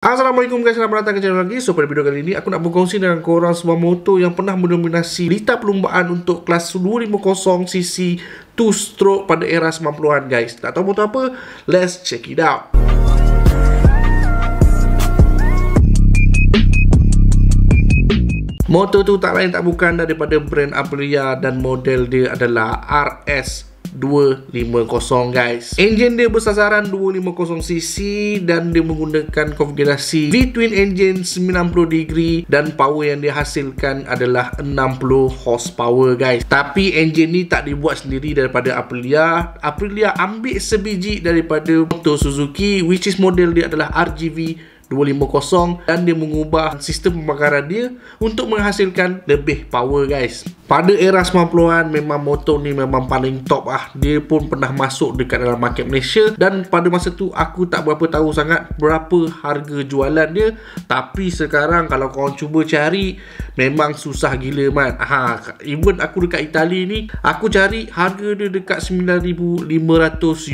Assalamualaikum guys, selamat datang ke channel lagi So pada video kali ini, aku nak berkongsi dengan korang semua motor yang pernah mendominasi Lita perlumbaan untuk kelas 250cc 2 stroke pada era 90an guys Tak tahu motor apa? Let's check it out Motor tu tak lain tak bukan daripada brand Aprilia dan model dia adalah RS 250 guys Engine dia bersasaran 250cc Dan dia menggunakan konfigurasi V-twin engine 90 degree Dan power yang dihasilkan adalah 60 horsepower guys Tapi engine ni tak dibuat sendiri daripada Aprilia Aprilia ambil sebiji daripada Motor Suzuki Which is model dia adalah RGV 250 dan dia mengubah sistem pembakaran dia untuk menghasilkan lebih power guys pada era 90-an memang motor ni memang paling top ah dia pun pernah masuk dekat dalam market Malaysia dan pada masa tu aku tak berapa tahu sangat berapa harga jualan dia tapi sekarang kalau korang cuba cari memang susah gila man ha, even aku dekat Itali ni aku cari harga dia dekat 9500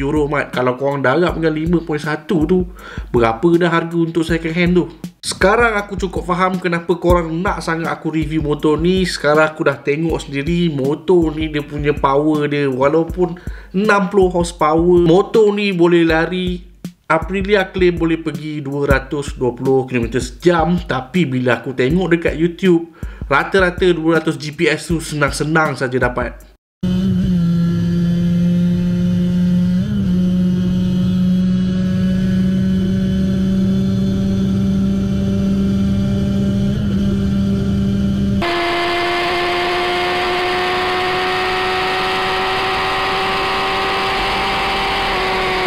euro man kalau korang darab dengan 5.1 tu berapa dah harga untuk second hand tu sekarang aku cukup faham kenapa korang nak sangat aku review motor ni Sekarang aku dah tengok sendiri motor ni dia punya power dia Walaupun 60 horsepower Motor ni boleh lari Aprilia claim boleh pergi 220km sejam Tapi bila aku tengok dekat YouTube Rata-rata 200 GPS tu senang-senang saja dapat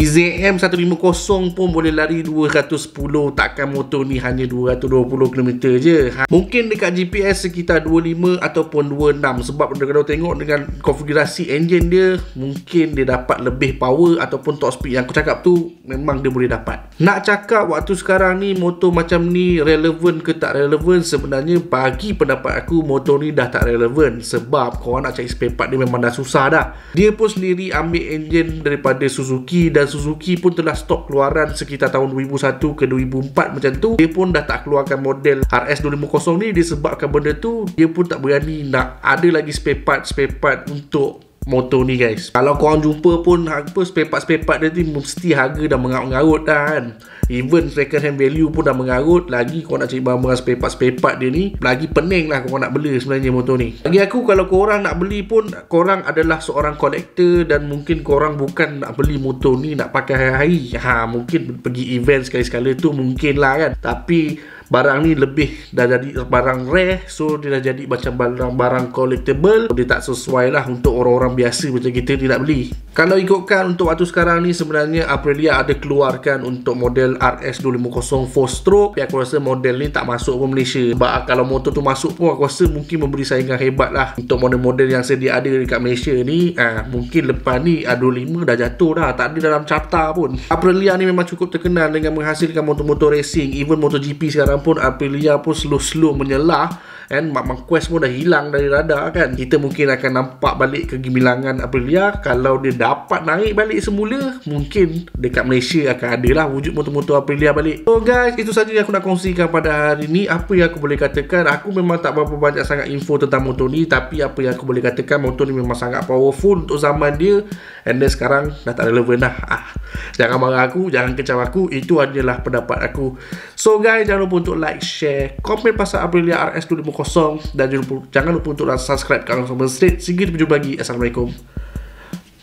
ZM150 pun boleh lari 210 takkan motor ni hanya 220km je ha. mungkin dekat GPS sekitar 25 ataupun 26 sebab kalau tengok dengan konfigurasi engine dia mungkin dia dapat lebih power ataupun top speed yang aku cakap tu memang dia boleh dapat nak cakap waktu sekarang ni motor macam ni relevan ke tak relevan sebenarnya bagi pendapat aku motor ni dah tak relevan sebab korang nak cari spare part dia memang dah susah dah dia pun sendiri ambil engine daripada Suzuki dan Suzuki pun telah stop keluaran sekitar tahun 2001 ke 2004 macam tu dia pun dah tak keluarkan model RS 250 ni disebabkan benda tu dia pun tak berani nak ada lagi spare part spare part untuk motor ni guys kalau korang jumpa pun apa spare part spare part dia ni mesti harga dah mengarut-ngarut dah kan even second hand value pun dah mengarut lagi kau nak cari barang-barang spare part spare part dia ni lagi pening lah kau nak beli sebenarnya motor ni bagi aku kalau korang nak beli pun korang adalah seorang kolektor dan mungkin korang bukan nak beli motor ni nak pakai hari-hari ha, mungkin pergi event sekali-sekala tu mungkin lah kan tapi barang ni lebih dah jadi barang rare so dia dah jadi macam barang-barang collectible dia tak sesuai lah untuk orang-orang orang biasa macam kita tidak beli. Kalau ikutkan untuk waktu sekarang ni sebenarnya Aprilia ada keluarkan untuk model RS250 4 stroke. Tapi aku rasa model ni tak masuk pun Malaysia. Sebab kalau motor tu masuk pun aku rasa mungkin memberi saingan hebat lah. Untuk model-model yang sedia ada dekat Malaysia ni ha, mungkin lepas ni R25 dah jatuh dah. Tak ada dalam carta pun. Aprilia ni memang cukup terkenal dengan menghasilkan motor-motor racing. Even MotoGP sekarang pun Aprilia pun slow-slow menyelah. And Mark Marquez pun dah hilang dari radar kan. Kita mungkin akan nampak balik ke Gimli bilangan Aprilia kalau dia dapat naik balik semula mungkin dekat Malaysia akan adalah wujud motor-motor Aprilia balik so guys itu saja yang aku nak kongsikan pada hari ini apa yang aku boleh katakan aku memang tak berapa banyak sangat info tentang motor ni tapi apa yang aku boleh katakan motor ni memang sangat powerful untuk zaman dia and then sekarang dah tak relevan lah ah. Jangan marah aku, jangan kecam aku. Itu adalah pendapat aku. So guys, jangan lupa untuk like, share, komen pasal Aprilia RS250 dan jangan lupa, jangan lupa untuk subscribe ke Alam Street. Sehingga kita berjumpa lagi. Assalamualaikum.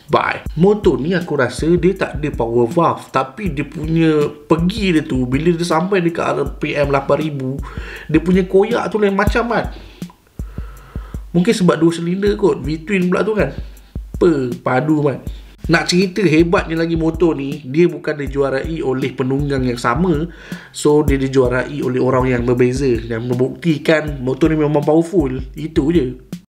Bye. Motor ni aku rasa dia tak ada power valve tapi dia punya pergi dia tu bila dia sampai dekat RPM 8000 dia punya koyak tu lain macam kan. Mungkin sebab dua silinder kot V-twin pula tu kan. Perpadu kan. Mat. Nak cerita hebatnya lagi motor ni Dia bukan dijuarai oleh penunggang yang sama So dia dijuarai oleh orang yang berbeza Yang membuktikan motor ni memang powerful Itu je